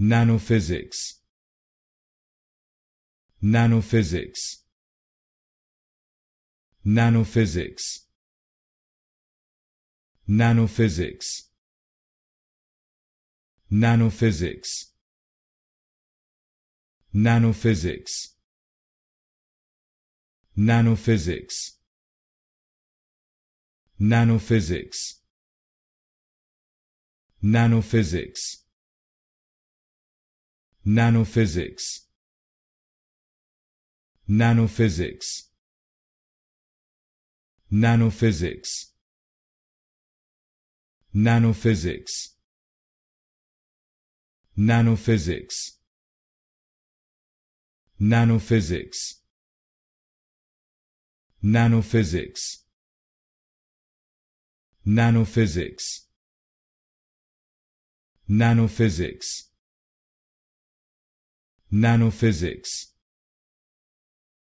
nanophysics nanophysics nanophysics nanophysics nanophysics nanophysics nanophysics nanophysics nanophysics nanophysics nanophysics nanophysics nanophysics nanophysics nanophysics nanophysics nanophysics nanophysics nanophysics